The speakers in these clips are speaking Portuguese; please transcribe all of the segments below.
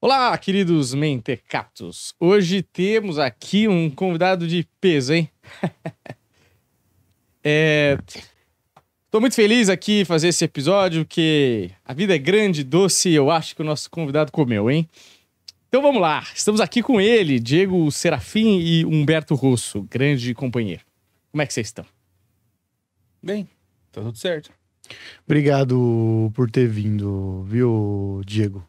Olá, queridos mentecatos. Hoje temos aqui um convidado de peso, hein? é... Tô muito feliz aqui fazer esse episódio, que a vida é grande, doce, eu acho que o nosso convidado comeu, hein? Então vamos lá, estamos aqui com ele, Diego Serafim e Humberto Rosso, grande companheiro. Como é que vocês estão? Bem, tá tudo certo. Obrigado por ter vindo, viu, Diego?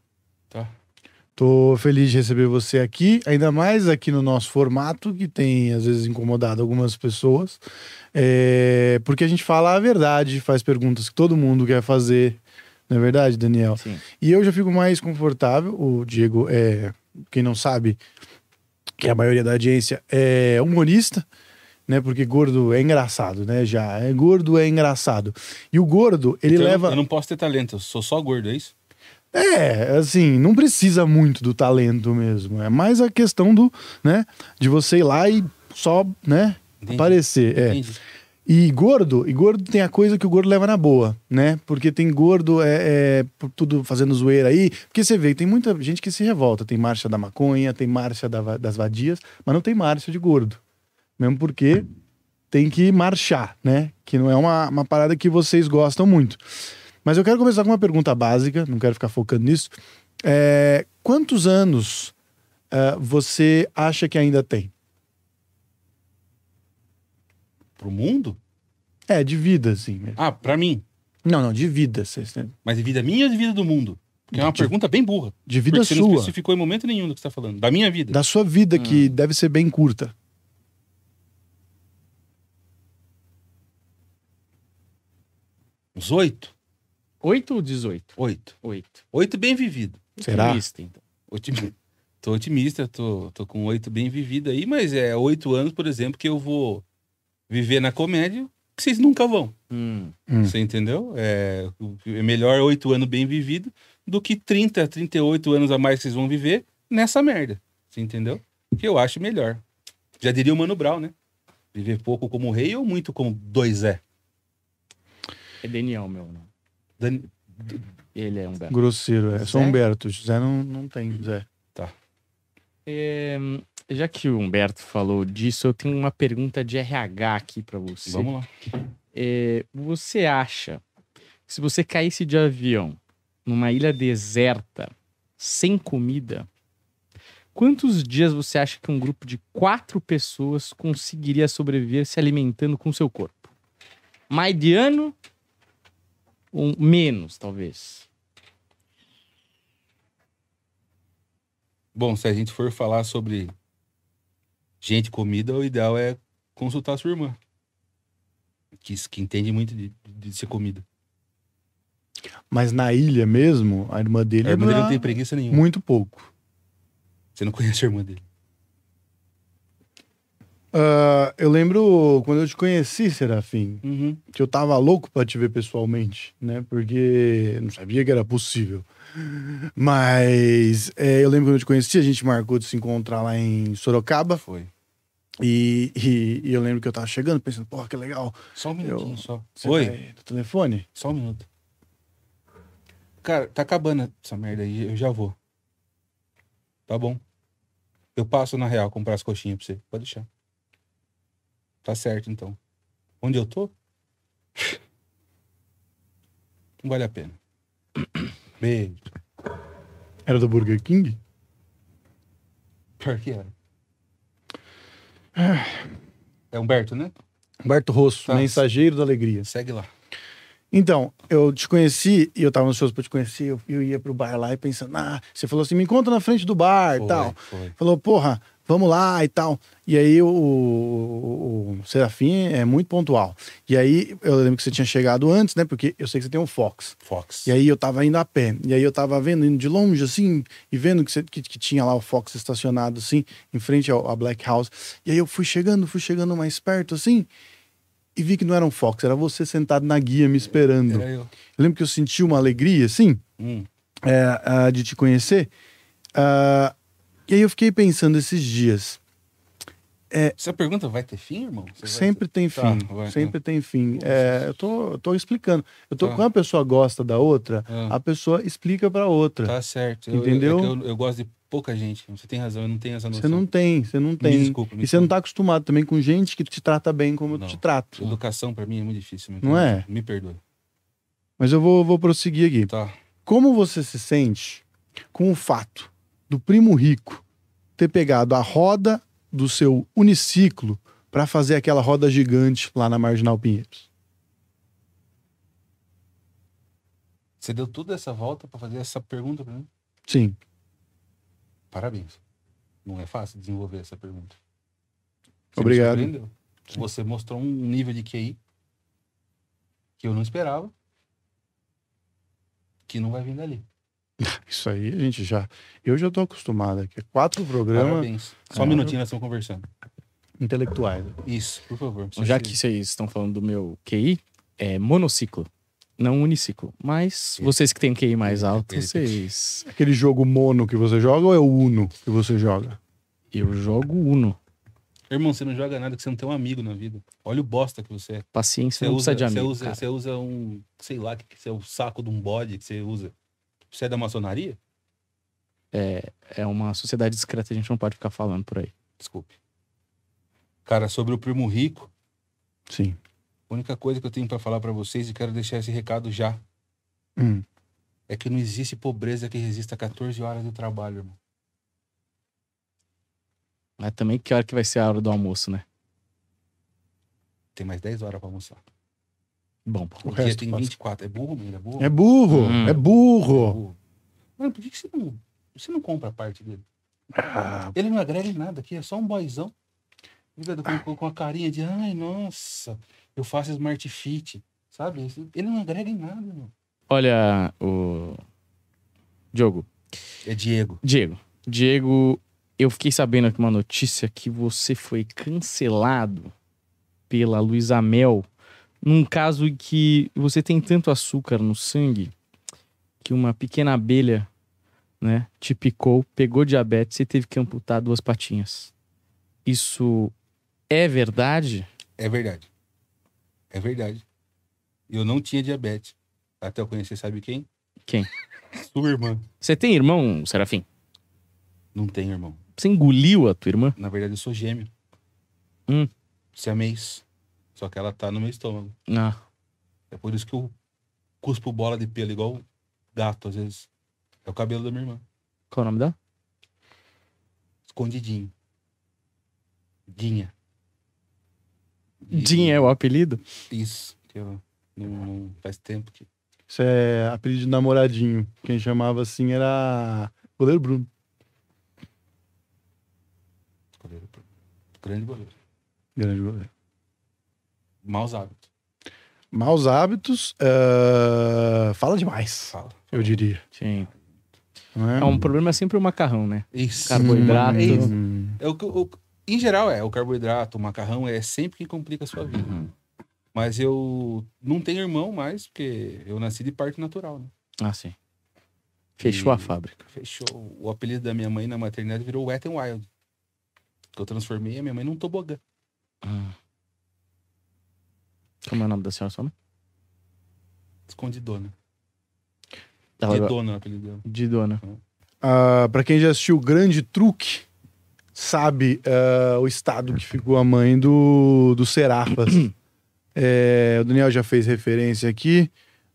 Tô feliz de receber você aqui, ainda mais aqui no nosso formato, que tem às vezes incomodado algumas pessoas, é... porque a gente fala a verdade, faz perguntas que todo mundo quer fazer, não é verdade, Daniel? Sim. E eu já fico mais confortável. O Diego é, quem não sabe, que é a maioria da audiência é humorista, né? Porque gordo é engraçado, né? Já, é, gordo é engraçado. E o gordo, ele então, leva. Eu não posso ter talento, eu sou só gordo, é isso? É, assim, não precisa muito do talento mesmo. É mais a questão do, né, de você ir lá e só, né, Entendi. aparecer. É. E gordo, e gordo tem a coisa que o gordo leva na boa, né? Porque tem gordo, é, é tudo fazendo zoeira aí. Porque você vê, tem muita gente que se revolta. Tem marcha da maconha, tem marcha da, das vadias, mas não tem marcha de gordo. Mesmo porque tem que marchar, né? Que não é uma, uma parada que vocês gostam muito. Mas eu quero começar com uma pergunta básica, não quero ficar focando nisso. É, quantos anos uh, você acha que ainda tem? Pro mundo? É, de vida, sim. Ah, pra mim? Não, não, de vida. Assim, né? Mas de vida minha ou de vida do mundo? Porque é uma de, pergunta bem burra. De vida você sua. Você não especificou em momento nenhum do que você tá falando. Da minha vida. Da sua vida, ah. que deve ser bem curta. Uns oito? 8 ou 18? 8. 8. 8 bem vivido. Será? Otimista, então. Otimista. tô otimista, tô, tô com 8 bem vivido aí, mas é 8 anos, por exemplo, que eu vou viver na comédia que vocês nunca vão. Hum. hum. Você entendeu? É, é melhor 8 anos bem vivido do que 30, 38 anos a mais que vocês vão viver nessa merda. Você entendeu? Que eu acho melhor. Já diria o Mano Brown, né? Viver pouco como rei ou muito como dois é. É Daniel, meu nome. Né? Dan... Ele é Humberto. Grosseiro, é. Zé? Só Humberto. José não, não tem, Zé. Tá. É, já que o Humberto falou disso, eu tenho uma pergunta de RH aqui para você. Vamos lá. É, você acha que se você caísse de avião numa ilha deserta, sem comida, quantos dias você acha que um grupo de quatro pessoas conseguiria sobreviver se alimentando com seu corpo? Maidiano um, menos, talvez. Bom, se a gente for falar sobre gente comida, o ideal é consultar a sua irmã. Que, que entende muito de, de ser comida. Mas na ilha mesmo, a irmã dele. A irmã dele não é tem preguiça nenhuma. Muito pouco. Você não conhece a irmã dele. Uh, eu lembro quando eu te conheci, Serafim, uhum. que eu tava louco pra te ver pessoalmente, né? Porque não sabia que era possível. Mas é, eu lembro quando eu te conheci, a gente marcou de se encontrar lá em Sorocaba. Foi. E, e, e eu lembro que eu tava chegando pensando, porra, que legal. Só um minutinho eu, só. Oi? do telefone? Só um minuto. Cara, tá acabando essa merda aí, eu já vou. Tá bom. Eu passo na real comprar as coxinhas pra você. Pode deixar. Tá certo, então. Onde eu tô? Não vale a pena. Beijo. Era do Burger King? Pior que era. Ah. É Humberto, né? Humberto Rosso, tá. mensageiro da alegria. Segue lá. Então, eu te conheci e eu tava ansioso pra te conhecer. Eu, eu ia pro bar lá e pensando, ah, você falou assim, me encontra na frente do bar e tal. Foi. Falou, porra, vamos lá e tal. E aí o, o, o, Serafim é muito pontual. E aí eu lembro que você tinha chegado antes, né? Porque eu sei que você tem um Fox. Fox. E aí eu tava indo a pé. E aí eu tava vendo, indo de longe, assim, e vendo que, você, que, que tinha lá o Fox estacionado, assim, em frente ao, à Black House. E aí eu fui chegando, fui chegando mais perto, assim e vi que não era um Fox, era você sentado na guia me esperando. Era eu. eu lembro que eu senti uma alegria, assim, hum. é, de te conhecer. Uh, e aí eu fiquei pensando esses dias. É, pergunta vai ter fim, irmão? Você tá, então. sempre tem fim. Tá, vai, sempre tem fim. É, eu, tô, eu tô explicando. Eu tô, tá. Quando a pessoa gosta da outra, é. a pessoa explica pra outra. Tá certo. É Entendeu? Eu, eu, eu, gosto de pouca gente. Você tem razão, eu não tenho essa noção. Você não tem, você não tem. Me desculpa. Me e desculpa. você não tá acostumado também com gente que te trata bem como não. eu te trato. Educação para mim é muito difícil. Não é? Me perdoa. Mas eu vou, vou prosseguir aqui. Tá. Como você se sente com o fato do primo rico ter pegado a roda do seu uniciclo para fazer aquela roda gigante lá na Marginal Pinheiros? Você deu toda essa volta para fazer essa pergunta pra mim? Sim. Parabéns. Não é fácil desenvolver essa pergunta. Você Obrigado. Você mostrou um nível de QI que eu não esperava, que não vai vir dali. Isso aí, a gente já. Eu já estou acostumado aqui. Quatro programas. Parabéns. Só um é. minutinho, nós estamos conversando. Intelectuais. Isso, por favor. Já que vocês estão falando do meu QI, é monociclo. Não uniciclo. Mas vocês que têm QI mais alto, vocês. Aquele jogo mono que você joga ou é o Uno que você joga? Eu jogo Uno. Irmão, você não joga nada que você não tem um amigo na vida. Olha o bosta que você é. Paciência, você não usa, precisa de amigo. Você usa, cara. você usa um, sei lá, que você é o saco de um bode que você usa. Você é da maçonaria? É, é uma sociedade discreta, a gente não pode ficar falando por aí. Desculpe. Cara, sobre o primo rico. Sim. A única coisa que eu tenho para falar para vocês e quero deixar esse recado já hum. é que não existe pobreza que resista a 14 horas de trabalho, irmão. Mas também que hora que vai ser a hora do almoço, né? Tem mais 10 horas para almoçar. Bom, o, o resto tem 24. É burro, menino? É burro? É burro, hum. é burro. É burro. Mano, por que, que você, não, você não compra a parte dele? Ah. Ele não agrega em nada aqui, é só um boizão. Com, com a carinha de, ai, nossa, eu faço Smart Fit, sabe? Ele não agrega em nada, meu. Olha, o. Diogo. É Diego. Diego. Diego, eu fiquei sabendo aqui uma notícia que você foi cancelado pela Luísa Mel num caso em que você tem tanto açúcar no sangue que uma pequena abelha, né, te picou, pegou diabetes e teve que amputar duas patinhas. Isso é verdade? É verdade. É verdade. Eu não tinha diabetes. Até eu conhecer, sabe quem? Quem? Sua irmã. Você tem irmão, Serafim? Não tenho irmão. Você engoliu a tua irmã? Na verdade, eu sou gêmeo. Hum. Siamês. É Só que ela tá no meu estômago. Ah. É por isso que eu cuspo bola de pelo igual gato, às vezes. É o cabelo da minha irmã. Qual o nome dela? Escondidinho. Dinha. Din é o apelido? Isso, que eu não, faz tempo que. Isso é apelido de namoradinho. Quem chamava assim era goleiro Bruno. Goleiro Bruno. Grande goleiro. Grande goleiro. Maus hábitos. Maus hábitos. Uh, fala demais. Fala. Eu diria. Sim. É? é? um problema sempre o macarrão, né? Isso. Carboidrato. Hum. É o que em geral, é. O carboidrato, o macarrão é sempre que complica a sua vida. Uhum. Mas eu não tenho irmão mais, porque eu nasci de parte natural, né? Ah, sim. Fechou e a fábrica. Fechou. O apelido da minha mãe na maternidade virou Wet and Wild. Que eu transformei a minha mãe num tobogã. Ah. Como é o nome da senhora, sua mãe? Escondidona. Didona, o apelido dela. Didona. Ah, pra quem já assistiu o Grande Truque, sabe uh, o estado que ficou a mãe do, do Serafas. é, o Daniel já fez referência aqui.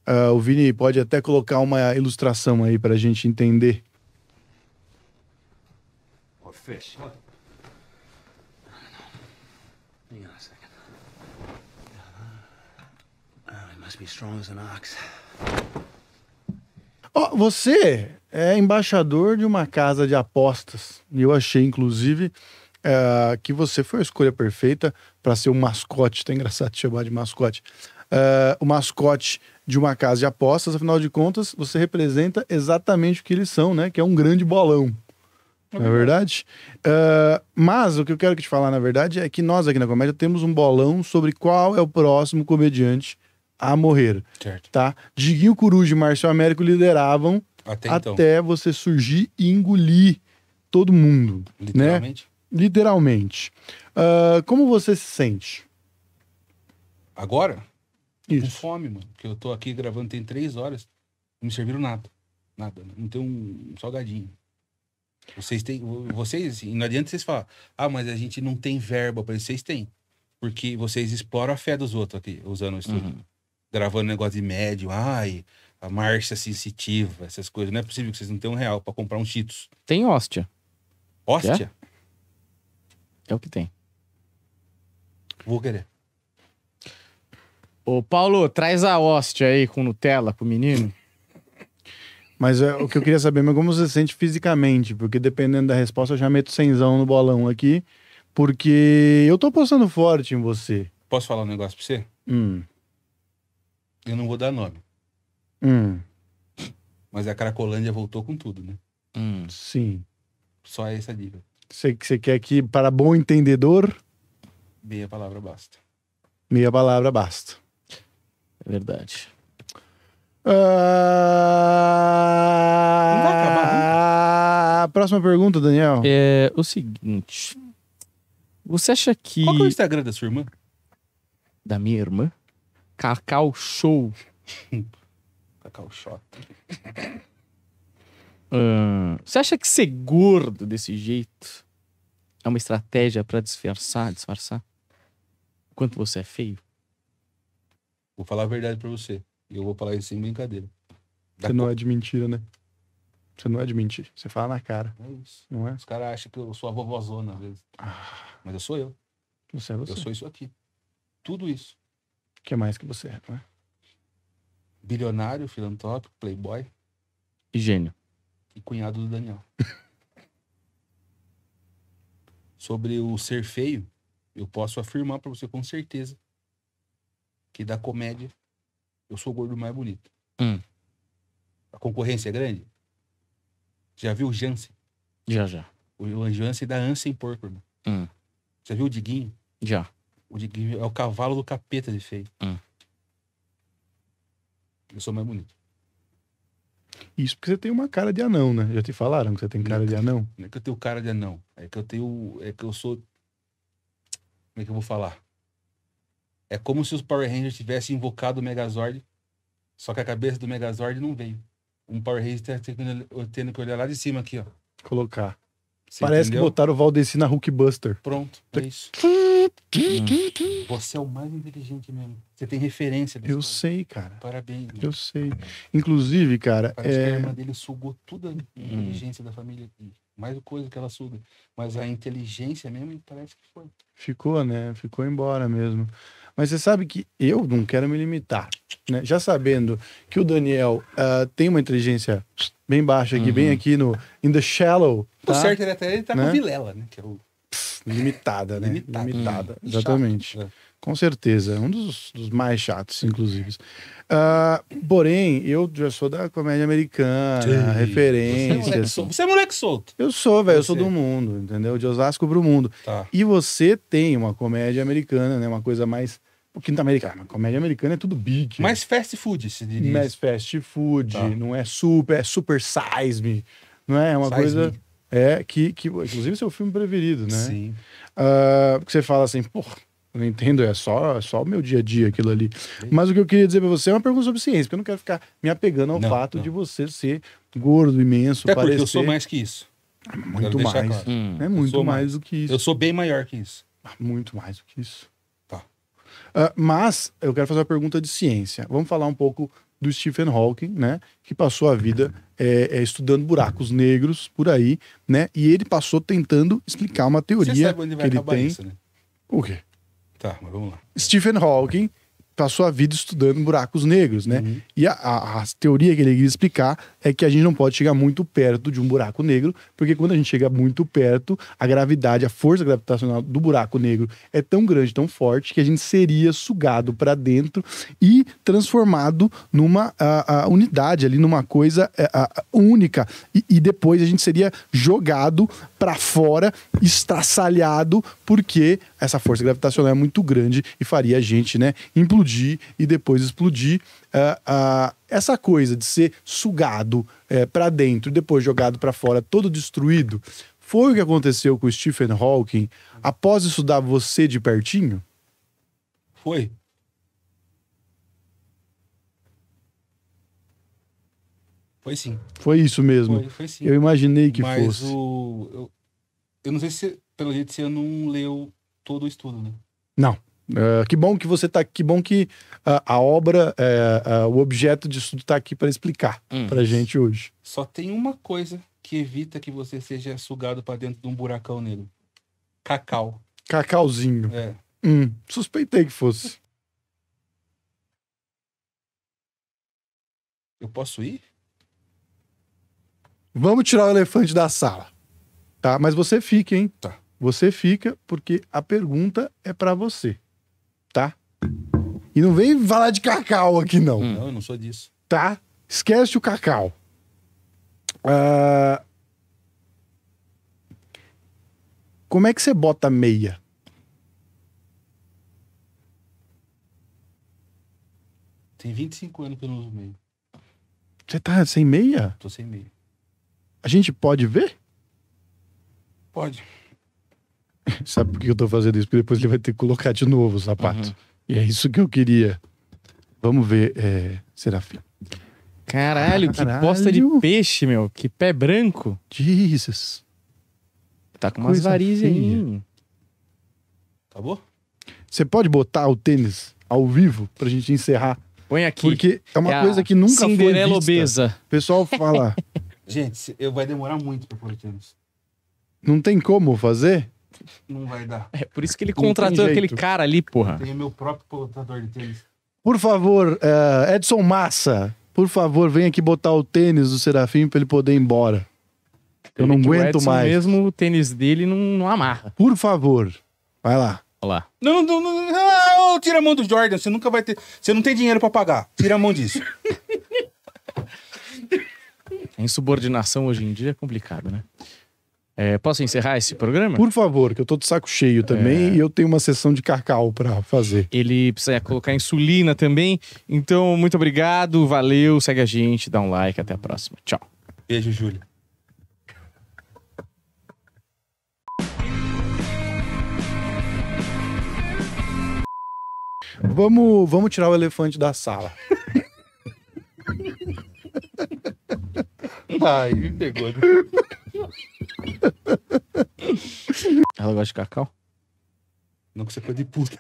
Uh, o Vini pode até colocar uma ilustração aí para a gente entender. Oh, fish. What? Hang on a second. Oh, it must be strong as an ox. Oh, você é embaixador de uma casa de apostas. E eu achei, inclusive, é, que você foi a escolha perfeita para ser o mascote. Tá engraçado te chamar de mascote. É, o mascote de uma casa de apostas, afinal de contas, você representa exatamente o que eles são, né? Que é um grande bolão. Não é verdade? Uh, mas o que eu quero te falar, na verdade, é que nós aqui na comédia temos um bolão sobre qual é o próximo comediante a morrer. Certo. Tá? Diguinho Coruja e Márcio Américo lideravam até, então. até, você surgir e engolir todo mundo. Literalmente? Né? Literalmente. Uh, como você se sente? Agora? Isso. Com fome, mano. Porque eu tô aqui gravando tem três horas. Não me serviram nada. Nada. Né? Não tem um salgadinho. Vocês têm. Vocês, assim, não adianta vocês falar, ah, mas a gente não tem verba para vocês têm. Porque vocês exploram a fé dos outros aqui, usando o estudo. Uhum gravando negócio de médio. Ai, a marcha sensitiva, essas coisas. Não é possível que vocês não tenham um real para comprar um Cheetos. Tem hóstia. Hóstia? É? é o que tem. Vou querer. Ô, Paulo, traz a hóstia aí com Nutella pro menino. Mas é, o que eu queria saber é como você se sente fisicamente, porque dependendo da resposta eu já meto cenzão no bolão aqui, porque eu tô postando forte em você. Posso falar um negócio pra você? Hum. Eu não vou dar nome. Hum. Mas a Cracolândia voltou com tudo, né? Hum. Sim. Só essa dica. Você, você quer que, para bom entendedor. Meia palavra basta. Meia palavra basta. É verdade. Uh... Não vai acabar Próxima pergunta, Daniel. É o seguinte. Você acha que. Qual que é o Instagram da sua irmã? Da minha irmã? Cacau Show. Cacau Shot. Uh, ah, você acha que ser gordo desse jeito é uma estratégia para disfarçar, disfarçar? quanto você é feio? Vou falar a verdade para você. E eu vou falar isso sem brincadeira. Da você não é de mentira, né? Você não é de mentir. Você fala na cara. É isso. Não é? Os caras acham que eu sou a vovozona, às vezes. Ah. Mas eu sou eu. Você é você. Eu sou isso aqui. Tudo isso que é mais que você é, não é? Bilionário, filantrópico, playboy. E gênio. E cunhado do Daniel. Sobre o ser feio, eu posso afirmar para você com certeza que da comédia eu sou o gordo mais bonito. Hum. A concorrência é grande? Já viu o Jansen? Já, já. O Jansen da Ansen Porco, irmão. Hum. Já viu o Diguinho? Já. O de Givre é o cavalo do capeta de feio. Hum. Eu sou mais bonito. Isso porque você tem uma cara de anão, né? Já te falaram que você tem cara não, de anão? Não é que eu tenho cara de anão. É que eu tenho. É que eu sou. Como é que eu vou falar? É como se os Power Rangers tivessem invocado o Megazord, só que a cabeça do Megazord não veio. Um Power Ranger tá tendo que olhar lá de cima aqui, ó. Colocar. Você Parece entendeu? que botaram o Valdeci na Hulkbuster. Pronto, é isso. Hum. Você é o mais inteligente mesmo. Você tem referência. Eu sei, cara. Parabéns. Né? Eu sei. Inclusive, cara. Parece é... que a é irmã dele sugou toda a hum. inteligência hum. da família. Mais coisa que ela suga. Mas a inteligência mesmo parece que foi. Ficou, né? Ficou embora mesmo. Mas você sabe que eu não quero me limitar. Né? Já sabendo que o Daniel uh, tem uma inteligência bem baixa aqui, uhum. bem aqui no In the Shallow. Tá? O certo é ele até ele tá né? com Vilela, né? Que é o Limitada, né? Limitada. Limitada. Hum, Exatamente. Chato, né? Com certeza. É um dos, dos mais chatos, inclusive. Uh, porém, eu já sou da comédia americana, Sim. referência. Você é, moleque, solto. Você é moleque solto. Eu sou, velho. Eu sou do mundo, entendeu? De Osasco pro mundo. Tá. E você tem uma comédia americana, né? Uma coisa mais o quinto americano. uma ah, comédia americana é tudo big. Né? Mais fast food, se diria. Mais fast food, tá. não é super, é super size me. Não é? é uma size coisa. Me. É, que, que inclusive seu filme preferido, né? Sim. Uh, que você fala assim, pô, não entendo, é só, é só o meu dia a dia aquilo ali. Sim. Mas o que eu queria dizer para você é uma pergunta sobre ciência, porque eu não quero ficar me apegando ao não, fato não. de você ser gordo, imenso, Até parecer... porque eu sou mais que isso. Ah, muito mais. Claro. Hum, é muito mais, mais do que isso. Eu sou bem maior que isso. Ah, muito mais do que isso. Tá. Uh, mas eu quero fazer uma pergunta de ciência. Vamos falar um pouco do Stephen Hawking, né? Que passou a vida uhum é, é, estudando buracos negros por aí, né? E ele passou tentando explicar uma teoria que ele tem. Isso, né? O quê? Tá, mas vamos lá. Stephen Hawking passou a vida estudando buracos negros, né? Uhum. E a, a, a, teoria que ele queria explicar é que a gente não pode chegar muito perto de um buraco negro, porque quando a gente chega muito perto, a gravidade, a força gravitacional do buraco negro é tão grande, tão forte, que a gente seria sugado para dentro e transformado numa a, unidade ali, numa coisa é, única. E, e depois a gente seria jogado para fora, estraçalhado, porque essa força gravitacional é muito grande e faria a gente, né, e depois explodir. Uh, uh, essa coisa de ser sugado uh, é, para dentro e depois jogado para fora, todo destruído, foi o que aconteceu com Stephen Hawking após estudar você de pertinho? Foi. Foi sim. Foi isso mesmo. Foi, foi sim. Eu imaginei que Mas fosse. Mas o... eu, eu não sei se, pelo jeito, você não leu todo o estudo, né? Não. Ah, que bom que você está aqui, que bom que uh, a obra, uh, o objeto de estudo está aqui para explicar hum. para gente hoje. Só tem uma coisa que evita que você seja sugado para dentro de um buracão negro: cacau. Cacauzinho. É. Hum, suspeitei que fosse. Eu posso ir? Vamos tirar o elefante da sala. Tá? Mas você fica, hein? Tá. Você fica porque a pergunta é para você. E não vem falar de cacau aqui, não. Hum. Não, eu não sou disso. Tá? Esquece o cacau. Uh... Como é que você bota meia? Tem 25 anos que eu não uso meia. Você tá sem meia? Tô sem meia. A gente pode ver? Pode. Sabe por que eu tô fazendo isso? Porque depois ele vai ter que colocar de novo o sapato. Uhum. E é isso que eu queria. Vamos ver, é, Serafim. Caralho, Caralho, que bosta de peixe, meu. Que pé branco. Jesus. Tá com umas varizes aí. Acabou? Você pode botar o tênis ao vivo pra gente encerrar? Põe aqui. Porque é uma é coisa que nunca Cinderela foi vista. obesa. O pessoal fala... gente, eu vai demorar muito pra pôr o tênis. Não tem como fazer? Não vai dar. É por isso que ele contratou aquele cara ali, porra. Tem meu próprio computador de tênis. Por favor, uh, Edson Massa, por favor, venha aqui botar o tênis do Serafim pra ele poder ir embora. Eu, Eu não aguento mais. mesmo o tênis dele não, não amarra. Por favor, vai lá. Olá. Não, não, não, não, ah, tira a mão do Jordan, você nunca vai ter. Você não tem dinheiro para pagar. Tira a mão disso. a insubordinação hoje em dia é complicado, né? É, posso encerrar esse programa? Por favor, que eu tô de saco cheio também é... e eu tenho uma sessão de cacau para fazer. Ele precisa colocar insulina também. Então, muito obrigado, valeu, segue a gente, dá um like, até a próxima. Tchau. Beijo, Júlio. Vamos, vamos tirar o elefante da sala. Ai, me pegou. Né? Ela gosta de cacau? Não, que você é foi de puta.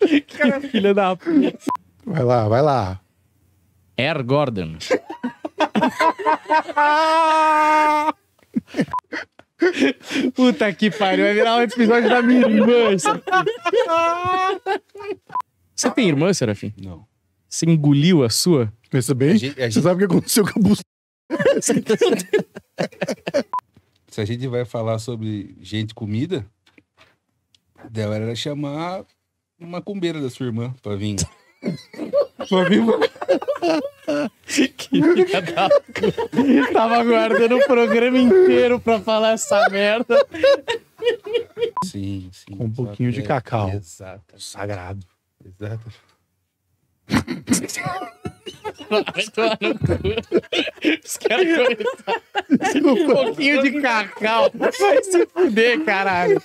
Que filha da puta. Vai lá, vai lá. Air Gordon. Puta que pariu, vai virar um episódio da minha irmã. Você tem irmã, Serafim? Não. Você engoliu a sua? Pensa bem? A gente- a Você sabe o que aconteceu com a bus... Se a gente vai falar sobre gente comida, Dela era chamar uma cumbeira da sua irmã pra vir. pra vir Tava aguardando o programa inteiro pra falar essa merda. Sim, sim. Com um pouquinho de cacau. Exato. Sagrado. Exato. Vai Um pouquinho de cacau. Vai se fuder, caralho.